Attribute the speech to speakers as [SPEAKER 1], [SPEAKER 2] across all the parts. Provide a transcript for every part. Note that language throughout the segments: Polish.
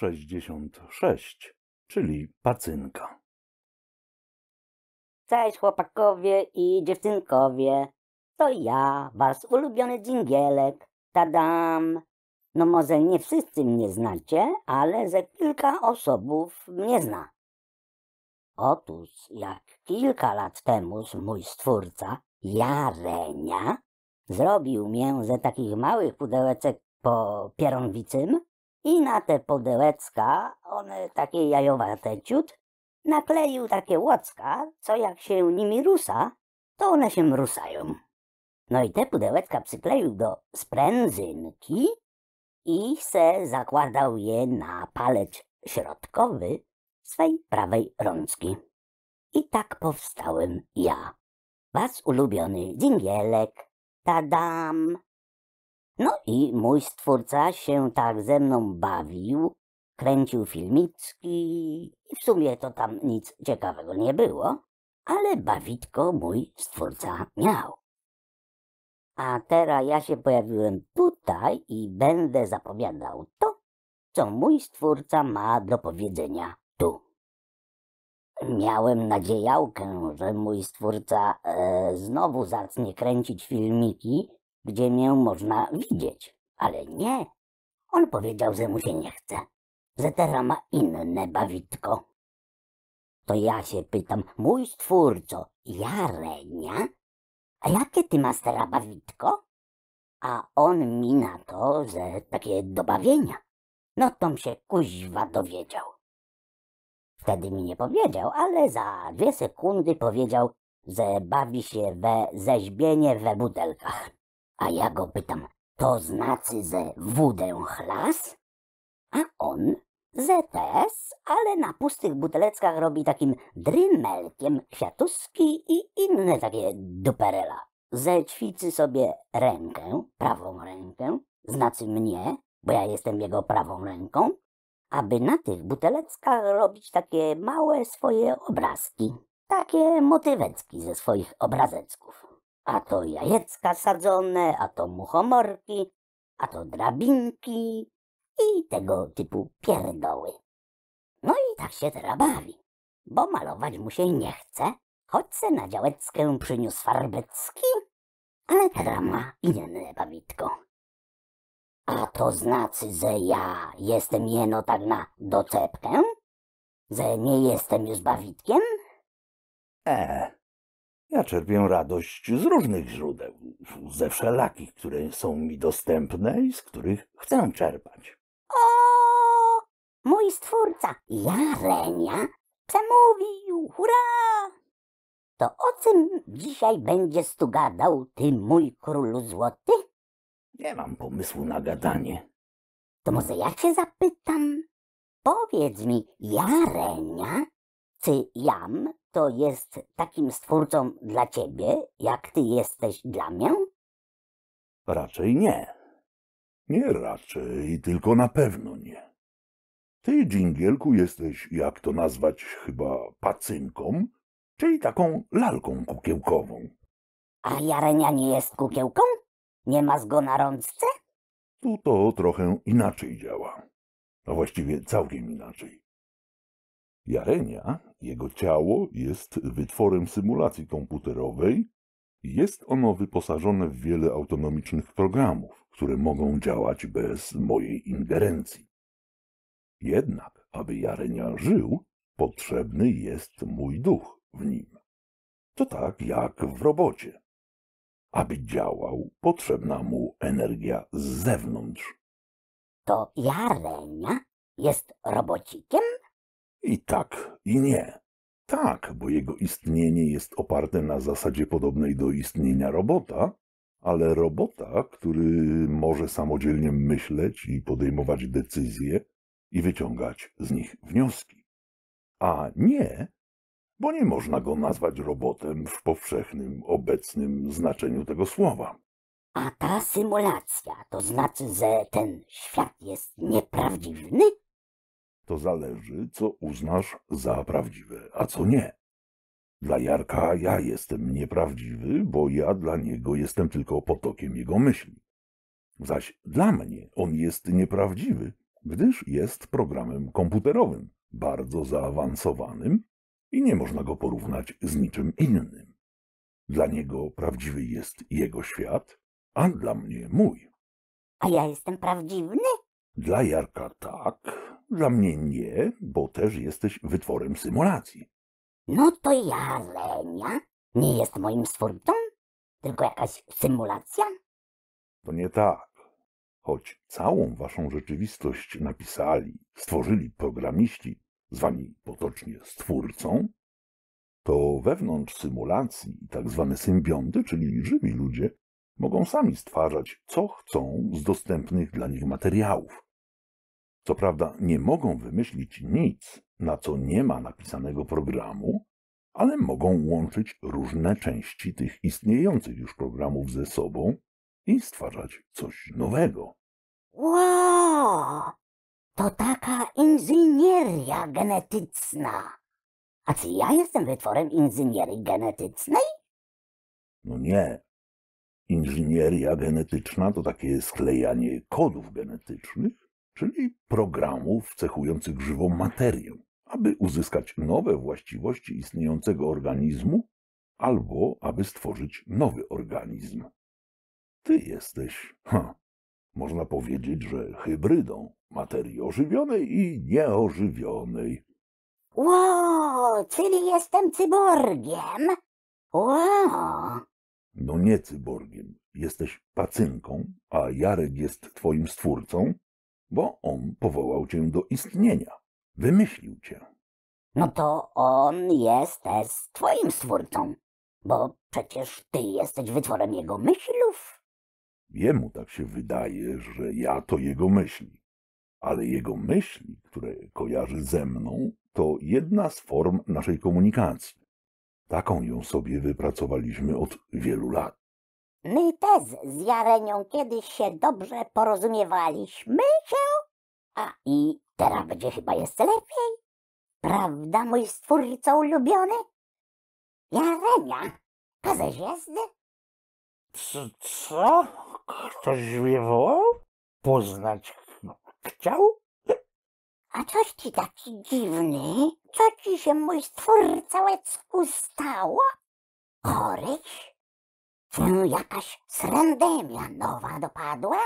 [SPEAKER 1] 66, czyli pacynka.
[SPEAKER 2] Cześć chłopakowie i dziewczynkowie, to ja, wasz ulubiony dżingielek, tadam. No może nie wszyscy mnie znacie, ale ze kilka osobów mnie zna. Otóż jak kilka lat temu mój stwórca, Jarenia, zrobił mię ze takich małych pudełeczek po pieronwicym i na te pudełeczka, one takie jajowate ciut, nakleił takie łocka, co jak się nimi rusa, to one się mrusają. No i te pudełeczka przykleił do sprężynki i se zakładał je na palec środkowy swej prawej rączki. I tak powstałem ja. Was ulubiony dzingielek. Tadam! No i mój stwórca się tak ze mną bawił, kręcił filmicki i w sumie to tam nic ciekawego nie było, ale bawitko mój stwórca miał. A teraz ja się pojawiłem tutaj i będę zapowiadał to, co mój stwórca ma do powiedzenia tu. Miałem nadziejałkę, że mój stwórca e, znowu zacznie kręcić filmiki gdzie mię można widzieć, ale nie. On powiedział, że mu się nie chce, że teraz ma inne bawitko. To ja się pytam, mój stwórco, Jarenia, a jakie ty masz teraz bawitko? A on mi na to, że takie dobawienia. No tom się kuźwa dowiedział. Wtedy mi nie powiedział, ale za dwie sekundy powiedział, że bawi się we zeźbienie we butelkach. A ja go pytam, to znaczy, ze wódę chlas? A on, że też, ale na pustych buteleczkach robi takim drymelkiem kwiatuski i inne takie duperela. Ze ćwiczy sobie rękę, prawą rękę, znaczy mnie, bo ja jestem jego prawą ręką, aby na tych buteleczkach robić takie małe swoje obrazki, takie motywecki ze swoich obrazecków. A to jajecka sadzone, a to muchomorki, a to drabinki i tego typu pierdoły. No i tak się teraz bawi, bo malować mu się nie chce, choć se na działeczkę przyniósł farbecki, ale teraz ma inne bawitko. A to znaczy, że ja jestem jeno tak na docepkę? Że nie jestem już bawitkiem?
[SPEAKER 1] Eee. Ja czerpię radość z różnych źródeł, ze wszelakich, które są mi dostępne i z których chcę czerpać. O,
[SPEAKER 2] mój stwórca, Jarenia, przemówił, hurra! To o czym dzisiaj będziesz tu gadał, ty mój królu złoty? Nie mam pomysłu na gadanie. To może ja cię zapytam? Powiedz mi, Jarenia, czy jam to jest takim stwórcą dla ciebie, jak ty jesteś dla mnie?
[SPEAKER 1] Raczej nie. Nie raczej, tylko na pewno nie. Ty, dżingielku, jesteś, jak to nazwać, chyba pacynką, czyli taką lalką kukiełkową.
[SPEAKER 2] A Jarenia nie jest kukiełką? Nie ma go na rączce?
[SPEAKER 1] Tu to trochę inaczej działa. A no właściwie całkiem inaczej. Jarenia jego ciało jest wytworem symulacji komputerowej. Jest ono wyposażone w wiele autonomicznych programów, które mogą działać bez mojej ingerencji. Jednak, aby Jarenia żył, potrzebny jest mój duch w nim. To tak jak w robocie. Aby działał, potrzebna mu energia z zewnątrz. To Jarenia jest robocikiem? I tak, i nie. Tak, bo jego istnienie jest oparte na zasadzie podobnej do istnienia robota, ale robota, który może samodzielnie myśleć i podejmować decyzje i wyciągać z nich wnioski. A nie, bo nie można go nazwać robotem w powszechnym, obecnym znaczeniu tego słowa.
[SPEAKER 2] A ta symulacja, to znaczy, że ten świat jest nieprawdziwy?
[SPEAKER 1] To zależy, co uznasz za prawdziwe, a co nie. Dla Jarka ja jestem nieprawdziwy, bo ja dla niego jestem tylko potokiem jego myśli. Zaś dla mnie on jest nieprawdziwy, gdyż jest programem komputerowym, bardzo zaawansowanym i nie można go porównać z niczym innym. Dla niego prawdziwy jest jego świat, a dla mnie mój.
[SPEAKER 2] A ja jestem prawdziwny?
[SPEAKER 1] Dla Jarka tak, dla mnie nie, bo też jesteś wytworem symulacji.
[SPEAKER 2] No to ja,
[SPEAKER 1] Lenia,
[SPEAKER 2] nie jest moim stwórcą? Tylko jakaś symulacja?
[SPEAKER 1] To nie tak. Choć całą waszą rzeczywistość napisali, stworzyli programiści, zwani potocznie stwórcą, to wewnątrz symulacji tak zwane symbionty, czyli żywi ludzie, mogą sami stwarzać, co chcą z dostępnych dla nich materiałów. Co prawda nie mogą wymyślić nic, na co nie ma napisanego programu, ale mogą łączyć różne części tych istniejących już programów ze sobą i stwarzać coś nowego.
[SPEAKER 2] Wow! To taka inżynieria genetyczna. A czy ja jestem wytworem inżynierii genetycznej?
[SPEAKER 1] No nie. Inżynieria genetyczna to takie sklejanie kodów genetycznych czyli programów cechujących żywą materię, aby uzyskać nowe właściwości istniejącego organizmu albo aby stworzyć nowy organizm. Ty jesteś, ha, można powiedzieć, że hybrydą materii ożywionej i nieożywionej.
[SPEAKER 2] Ło, czyli jestem cyborgiem? Ło.
[SPEAKER 1] No nie cyborgiem, jesteś pacynką, a Jarek jest twoim stwórcą bo on powołał cię do istnienia, wymyślił cię.
[SPEAKER 2] No to on jest też twoim stwórcą, bo przecież ty jesteś wytworem jego myślów.
[SPEAKER 1] Jemu tak się wydaje, że ja to jego myśli. Ale jego myśli, które kojarzy ze mną, to jedna z form naszej komunikacji. Taką ją sobie wypracowaliśmy od wielu lat.
[SPEAKER 2] My też z Jarenią kiedyś się dobrze porozumiewaliśmy się, a i teraz będzie chyba jeszcze lepiej. Prawda, mój stwórco ulubiony? Jarenia, kaześ jest? co? Ktoś mnie wołał? Poznać chciał? A coś ci taki dziwny? Co ci się, mój stwórca łecku, stało? Choryś? Czy jakaś srandemia nowa dopadła?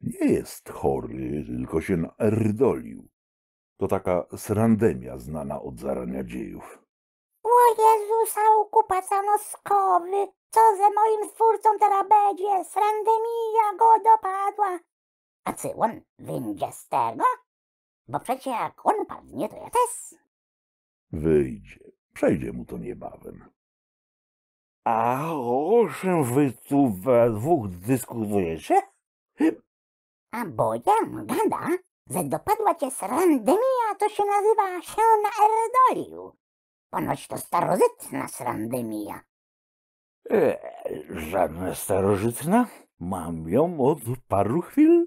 [SPEAKER 1] Nie jest chory, tylko się erdolił. To taka srandemia znana od zarania dziejów.
[SPEAKER 2] O Jezusa ukupaca noskowy, co ze moim twórcą teraz będzie? Srandemia go dopadła. A czy on wyjdzie z tego? Bo przecie jak on padnie, to ja też.
[SPEAKER 1] Wyjdzie. Przejdzie mu to
[SPEAKER 2] niebawem. A o czym wy tu we dwóch dyskutujecie? A Boja gada, że dopadła cię srandymia, to się nazywa się Erdoliu. Ponoć to starożytna srandymia.
[SPEAKER 1] Eee, żadna starożytna. Mam ją od paru chwil.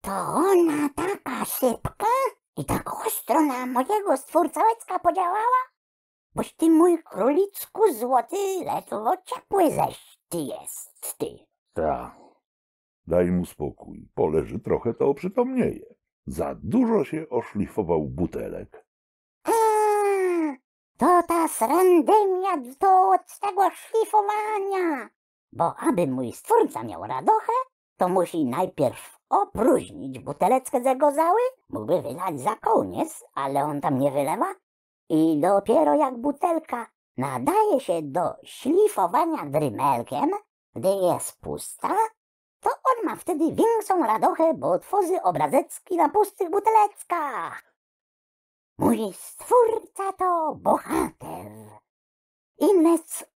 [SPEAKER 2] To ona taka szybka i tak ostro na mojego stwórcałecka podziałała? boś ty mój króliczku złoty ledwo ciepły ześ ty jest, ty. Ta.
[SPEAKER 1] Daj mu spokój, poleży trochę, to oprzytomnieje. Za dużo się oszlifował butelek.
[SPEAKER 2] to ta srandemia to od tego szlifowania. Bo aby mój stwórca miał radochę, to musi najpierw opróżnić buteleczkę ze gozały, mógłby wylać za kołnierz, ale on tam nie wylewa, i dopiero jak butelka nadaje się do szlifowania drymelkiem, gdy jest pusta, to on ma wtedy większą radochę, bo tworzy obrazecki na pustych buteleczkach. Mój stwórca to bohater. I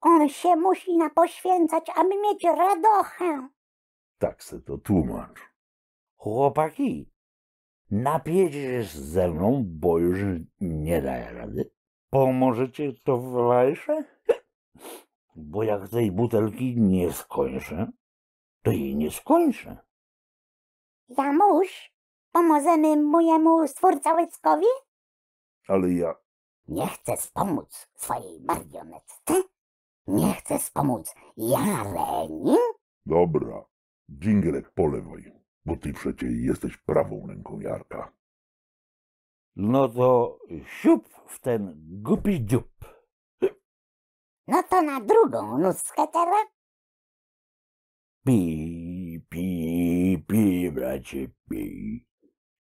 [SPEAKER 2] on się musi napoświęcać, aby mieć radochę.
[SPEAKER 1] Tak se to tłumacz. Chłopaki, Napiedziesz ze mną, bo już nie daję rady. Pomożecie towarzysze? Bo jak tej butelki nie skończę, to jej nie skończę.
[SPEAKER 2] Jamuś, pomożemy mojemu stwórcałyckowi? Ale ja... Nie chcę pomóc swojej marionetce? Nie chcę pomóc ja, Lenin?
[SPEAKER 1] Dobra, dżingrek polewaj bo ty przecie jesteś prawą ręką Jarka. No to siup w ten głupi dziób.
[SPEAKER 2] No to na drugą nóżkę teraz.
[SPEAKER 1] Pi, pi, pi, bracie, pi.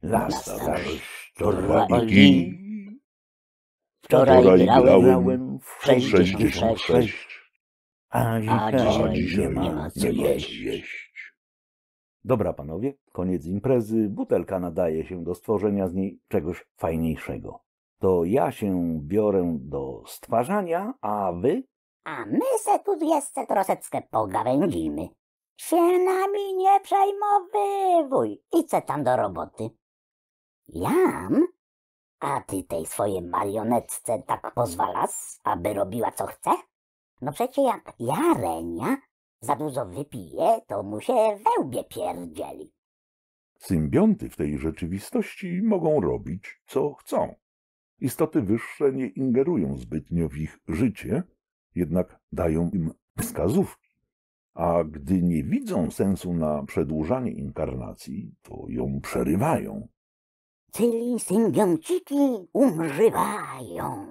[SPEAKER 1] Las starość torbaniki. Wczoraj, Wczoraj grałem, w 66, 66. a dzisiaj, a dzisiaj nie ma co jeść. Dobra, panowie, koniec imprezy, butelka nadaje się do stworzenia z niej czegoś
[SPEAKER 2] fajniejszego. To ja się biorę do stwarzania, a wy? A my se tu jeszcze troszeczkę pogawędzimy. Się nami nie przejmowywuj, co tam do roboty. Jam? A ty tej swojej marionetce tak pozwalasz, aby robiła co chce? No przecie jak ja, Renia, za dużo wypije, to mu się wełbie pierdzieli.
[SPEAKER 1] Symbionty w tej rzeczywistości mogą robić, co chcą. Istoty wyższe nie ingerują zbytnio w ich życie, jednak dają im wskazówki. A gdy nie widzą sensu na przedłużanie inkarnacji, to ją przerywają. Czyli symbionciki
[SPEAKER 2] umrzywają.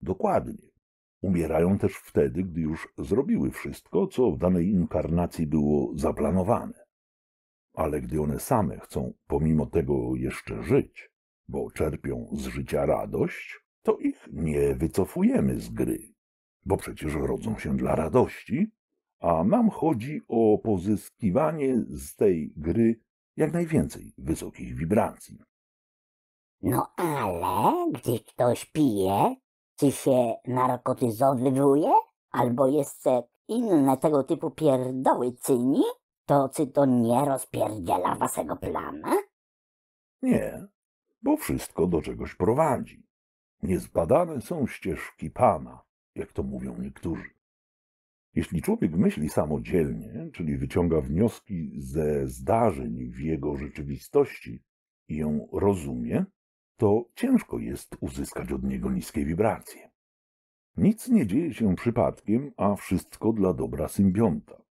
[SPEAKER 1] Dokładnie. Umierają też wtedy, gdy już zrobiły wszystko, co w danej inkarnacji było zaplanowane. Ale gdy one same chcą pomimo tego jeszcze żyć, bo czerpią z życia radość, to ich nie wycofujemy z gry, bo przecież rodzą się dla radości, a nam chodzi o pozyskiwanie z tej gry jak najwięcej wysokich wibracji.
[SPEAKER 2] No ale gdy ktoś pije, czy się narkotyzowywuje, albo jeszcze inne tego typu pierdoły cyni? to czy to nie rozpierdziela waszego plama?
[SPEAKER 1] Nie, bo wszystko do czegoś prowadzi. Niezbadane są ścieżki Pana, jak to mówią niektórzy. Jeśli człowiek myśli samodzielnie, czyli wyciąga wnioski ze zdarzeń w jego rzeczywistości i ją rozumie, to ciężko jest uzyskać od niego niskie wibracje. Nic nie dzieje się przypadkiem, a wszystko dla dobra symbionta.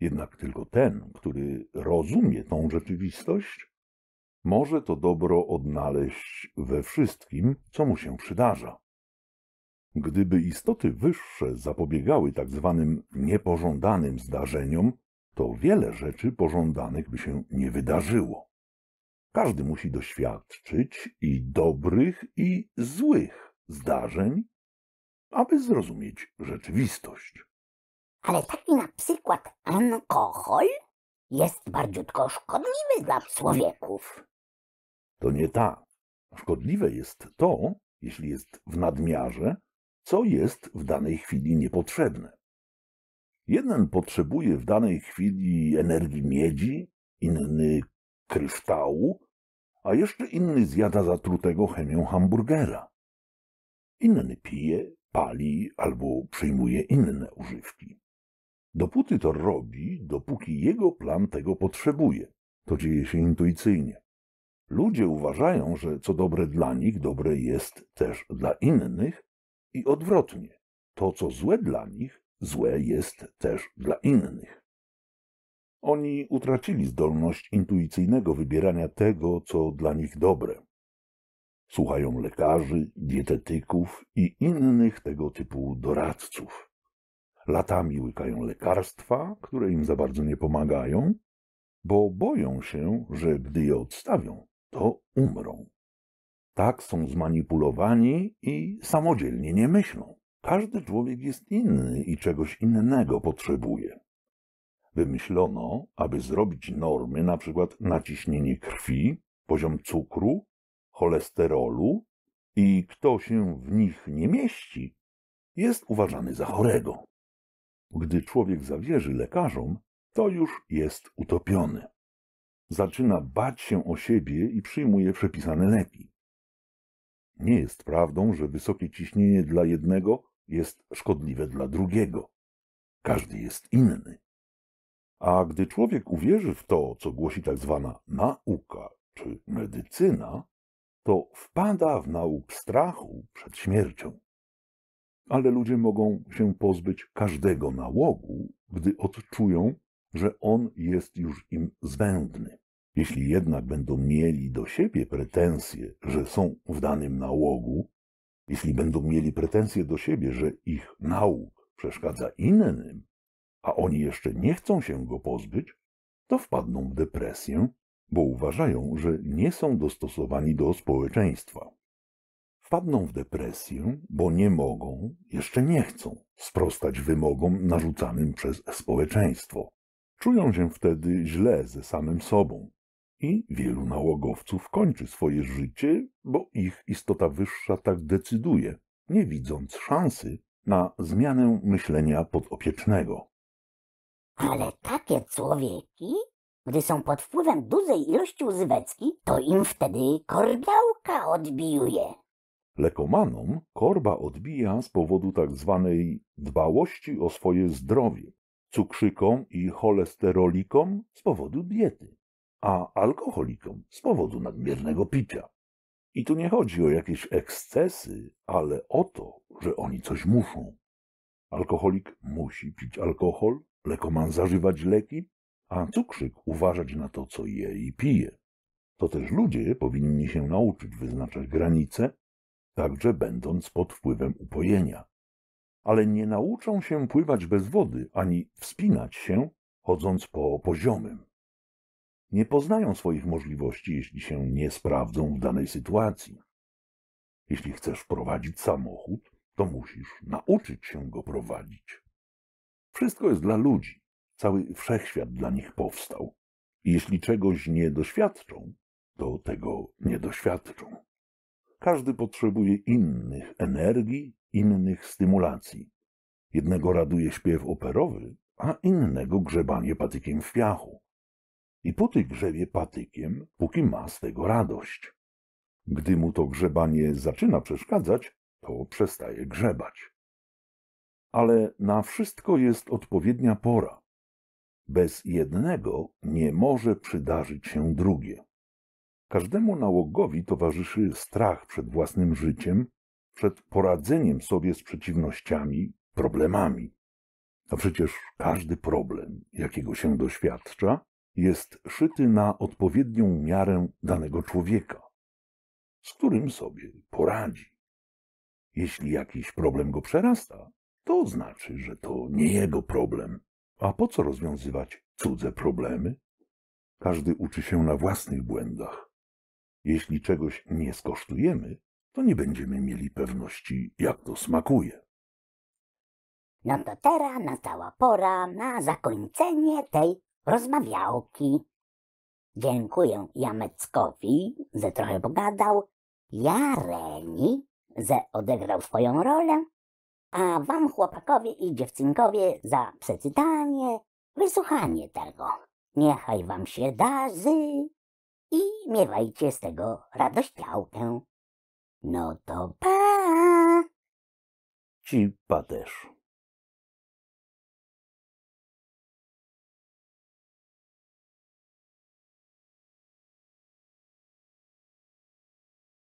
[SPEAKER 1] Jednak tylko ten, który rozumie tą rzeczywistość, może to dobro odnaleźć we wszystkim, co mu się przydarza. Gdyby istoty wyższe zapobiegały tak zwanym niepożądanym zdarzeniom, to wiele rzeczy pożądanych by się nie wydarzyło. Każdy musi doświadczyć i dobrych, i złych zdarzeń, aby zrozumieć rzeczywistość. Ale taki na
[SPEAKER 2] przykład alkohol jest bardziutko szkodliwy dla człowieków.
[SPEAKER 1] To nie tak. Szkodliwe jest to, jeśli jest w nadmiarze, co jest w danej chwili niepotrzebne. Jeden potrzebuje w danej chwili energii miedzi, inny kryształu, a jeszcze inny zjada zatrutego chemią hamburgera. Inny pije, pali albo przyjmuje inne używki. Dopóty to robi, dopóki jego plan tego potrzebuje. To dzieje się intuicyjnie. Ludzie uważają, że co dobre dla nich, dobre jest też dla innych i odwrotnie. To, co złe dla nich, złe jest też dla innych. Oni utracili zdolność intuicyjnego wybierania tego, co dla nich dobre. Słuchają lekarzy, dietetyków i innych tego typu doradców. Latami łykają lekarstwa, które im za bardzo nie pomagają, bo boją się, że gdy je odstawią, to umrą. Tak są zmanipulowani i samodzielnie nie myślą. Każdy człowiek jest inny i czegoś innego potrzebuje wymyślono, aby zrobić normy na przykład na ciśnienie krwi, poziom cukru, cholesterolu i kto się w nich nie mieści, jest uważany za chorego. Gdy człowiek zawierzy lekarzom, to już jest utopiony. Zaczyna bać się o siebie i przyjmuje przepisane leki. Nie jest prawdą, że wysokie ciśnienie dla jednego jest szkodliwe dla drugiego. Każdy jest inny. A gdy człowiek uwierzy w to, co głosi tak zwana nauka czy medycyna, to wpada w nauk strachu przed śmiercią. Ale ludzie mogą się pozbyć każdego nałogu, gdy odczują, że on jest już im zbędny. Jeśli jednak będą mieli do siebie pretensje, że są w danym nałogu, jeśli będą mieli pretensje do siebie, że ich nauk przeszkadza innym, a oni jeszcze nie chcą się go pozbyć, to wpadną w depresję, bo uważają, że nie są dostosowani do społeczeństwa. Wpadną w depresję, bo nie mogą, jeszcze nie chcą sprostać wymogom narzucanym przez społeczeństwo. Czują się wtedy źle ze samym sobą. I wielu nałogowców kończy swoje życie, bo ich istota wyższa tak decyduje, nie widząc szansy na zmianę myślenia podopiecznego.
[SPEAKER 2] Ale takie człowieki, gdy są pod wpływem dużej ilości używecki, to im wtedy korbiałka odbijuje.
[SPEAKER 1] Lekomanom korba odbija z powodu tzw. Tak dbałości o swoje zdrowie, cukrzykom i cholesterolikom z powodu diety, a alkoholikom z powodu nadmiernego picia. I tu nie chodzi o jakieś ekscesy, ale o to, że oni coś muszą. Alkoholik musi pić alkohol, Lekoman zażywać leki, a cukrzyk uważać na to, co je i pije. To też ludzie powinni się nauczyć wyznaczać granice, także będąc pod wpływem upojenia. Ale nie nauczą się pływać bez wody ani wspinać się, chodząc po poziomym. Nie poznają swoich możliwości, jeśli się nie sprawdzą w danej sytuacji. Jeśli chcesz prowadzić samochód, to musisz nauczyć się go prowadzić. Wszystko jest dla ludzi. Cały wszechświat dla nich powstał. I jeśli czegoś nie doświadczą, to tego nie doświadczą. Każdy potrzebuje innych energii, innych stymulacji. Jednego raduje śpiew operowy, a innego grzebanie patykiem w piachu. I po tych grzebie patykiem, póki ma z tego radość. Gdy mu to grzebanie zaczyna przeszkadzać, to przestaje grzebać ale na wszystko jest odpowiednia pora. Bez jednego nie może przydarzyć się drugie. Każdemu nałogowi towarzyszy strach przed własnym życiem, przed poradzeniem sobie z przeciwnościami, problemami. A przecież każdy problem, jakiego się doświadcza, jest szyty na odpowiednią miarę danego człowieka, z którym sobie poradzi. Jeśli jakiś problem go przerasta, to znaczy, że to nie jego problem. A po co rozwiązywać cudze problemy? Każdy uczy się na własnych błędach. Jeśli czegoś nie skosztujemy,
[SPEAKER 2] to nie będziemy mieli pewności, jak to smakuje. No to teraz nastała pora na zakończenie tej rozmawiałki. Dziękuję Jameckowi, że trochę pogadał, Jareni, że odegrał swoją rolę a wam chłopakowie i dziewczynkowie za przeczytanie, wysłuchanie tego. Niechaj wam się darzy i miewajcie z tego radościałkę. No to pa! Ci pa też.